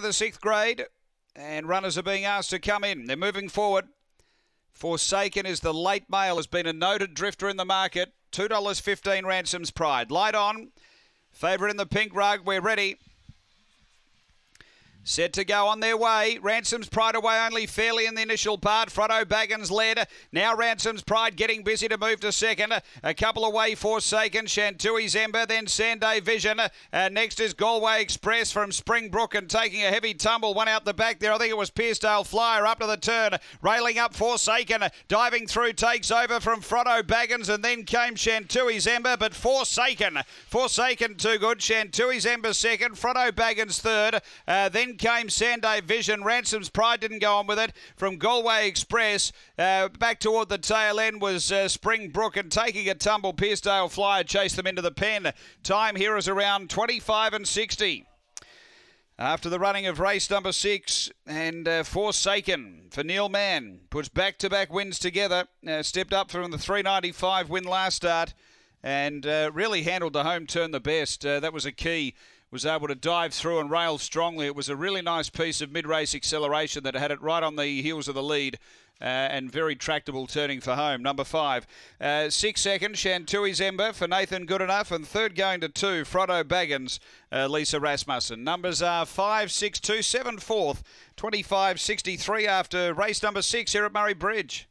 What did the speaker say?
for the sixth grade, and runners are being asked to come in. They're moving forward. Forsaken is the late male, has been a noted drifter in the market. $2.15 ransoms pride. Light on. Favourite in the pink rug. We're ready. Set to go on their way. Ransom's Pride away only fairly in the initial part. Frotto Baggins led. Now Ransom's Pride getting busy to move to second. A couple away, Forsaken. Shantui's Ember, then Sanday Vision. Uh, next is Galway Express from Springbrook and taking a heavy tumble. One out the back there. I think it was Piersdale Flyer up to the turn. Railing up Forsaken. Diving through takes over from Frotto Baggins and then came Shantui's Ember, but Forsaken. Forsaken too good. Shantui's Ember second. Frotto Baggins third. Uh, then came Sanday Vision. Ransom's Pride didn't go on with it. From Galway Express, uh, back toward the tail end was uh, Springbrook and taking a tumble. Piersdale Flyer chased them into the pen. Time here is around 25 and 60. After the running of race number six and uh, Forsaken for Neil Mann, puts back to back wins together, uh, stepped up from the 395 win last start, and uh, really handled the home turn the best. Uh, that was a key was able to dive through and rail strongly. It was a really nice piece of mid-race acceleration that had it right on the heels of the lead. Uh, and very tractable turning for home. Number five. Uh, seconds. Shantui Zemba for Nathan Goodenough. And third going to two, Frodo Baggins, uh, Lisa Rasmussen. Numbers are five, six, two, seven, fourth, 25, 63 after race number six here at Murray Bridge.